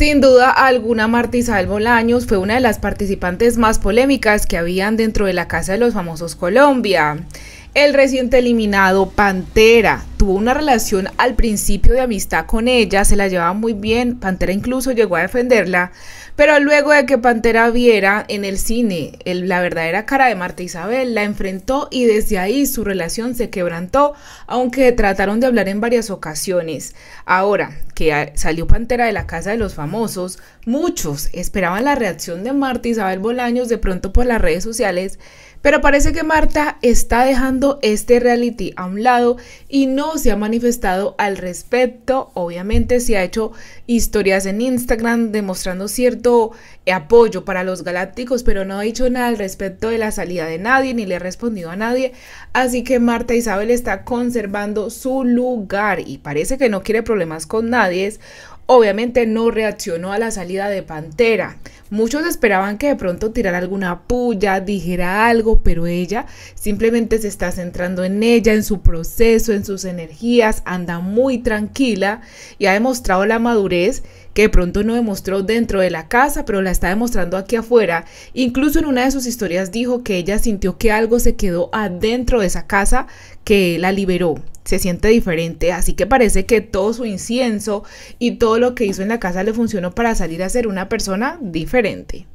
Sin duda alguna, Marta Isabel Bolaños fue una de las participantes más polémicas que habían dentro de la Casa de los Famosos Colombia. El reciente eliminado Pantera tuvo una relación al principio de amistad con ella, se la llevaba muy bien, Pantera incluso llegó a defenderla, pero luego de que Pantera viera en el cine la verdadera cara de Marta Isabel, la enfrentó y desde ahí su relación se quebrantó, aunque trataron de hablar en varias ocasiones. Ahora que salió Pantera de la casa de los famosos, muchos esperaban la reacción de Marta Isabel Bolaños de pronto por las redes sociales, pero parece que Marta está dejando este reality a un lado y no se ha manifestado al respecto. Obviamente se ha hecho historias en Instagram demostrando cierto apoyo para los galácticos, pero no ha dicho nada al respecto de la salida de nadie ni le ha respondido a nadie. Así que Marta Isabel está conservando su lugar y parece que no quiere problemas con nadie. Obviamente no reaccionó a la salida de Pantera. Muchos esperaban que de pronto tirara alguna puya, dijera algo, pero ella simplemente se está centrando en ella, en su proceso, en sus energías, anda muy tranquila y ha demostrado la madurez que de pronto no demostró dentro de la casa, pero la está demostrando aquí afuera. Incluso en una de sus historias dijo que ella sintió que algo se quedó adentro de esa casa que la liberó se siente diferente, así que parece que todo su incienso y todo lo que hizo en la casa le funcionó para salir a ser una persona diferente.